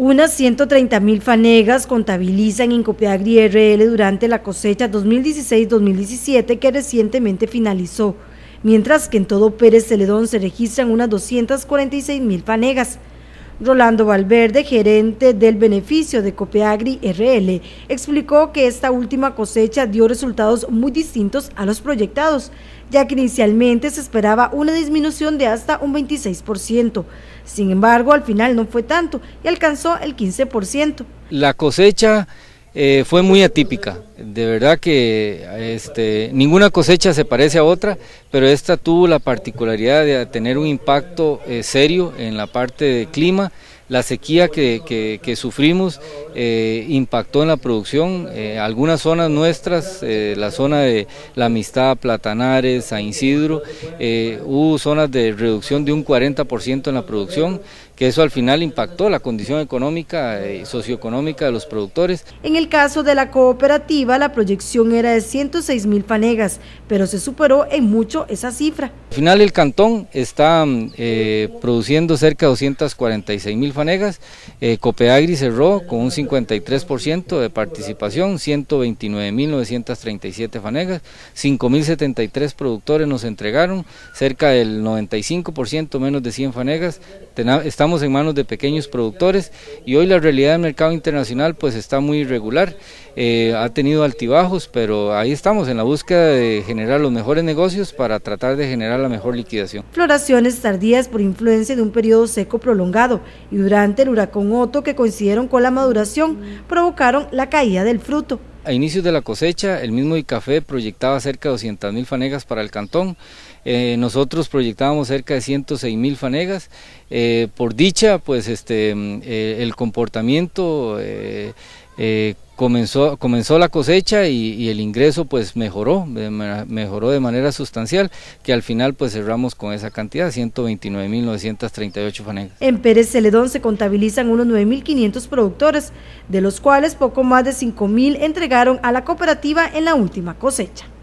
Unas 130 mil fanegas contabilizan Incopiagri RL durante la cosecha 2016-2017 que recientemente finalizó, mientras que en todo Pérez Celedón se registran unas 246 mil fanegas. Rolando Valverde, gerente del beneficio de Copeagri RL, explicó que esta última cosecha dio resultados muy distintos a los proyectados, ya que inicialmente se esperaba una disminución de hasta un 26%. Sin embargo, al final no fue tanto y alcanzó el 15%. La cosecha eh, fue muy atípica. De verdad que este, ninguna cosecha se parece a otra, pero esta tuvo la particularidad de tener un impacto eh, serio en la parte de clima. La sequía que, sufrimos eh, impactó en la producción. algunas zonas nuestras, la zona de La Amistad, Platanares, San Isidro, hubo zonas de reducción de un 40% en la producción que eso al final impactó la condición económica y eh, socioeconómica de los productores. En el caso de la cooperativa, la proyección era de 106 mil fanegas, pero se superó en mucho esa cifra. Al final el cantón está mm, eh, produciendo cerca de 246 mil fanegas, eh, Copeagri cerró con un 53% de participación, 129.937 fanegas, 5.073 productores nos entregaron, cerca del 95% menos de 100 fanegas, Estamos en manos de pequeños productores y hoy la realidad del mercado internacional pues está muy irregular, eh, ha tenido altibajos, pero ahí estamos en la búsqueda de generar los mejores negocios para tratar de generar la mejor liquidación. Floraciones tardías por influencia de un periodo seco prolongado y durante el huracán Otto que coincidieron con la maduración provocaron la caída del fruto a inicios de la cosecha, el mismo café proyectaba cerca de 200.000 fanegas para el cantón. Eh, nosotros proyectábamos cerca de 106.000 fanegas. Eh, por dicha, pues este, mm, eh, el comportamiento comenzó, comenzó la cosecha y, el ingreso pues mejoró, mejoró de manera sustancial, que al final pues cerramos con esa cantidad, 129.938 fanegas. En Pérez Celedón se contabilizan unos 9.500 productores, de los cuales poco más de 5.000 entregaron a la cooperativa en la última cosecha.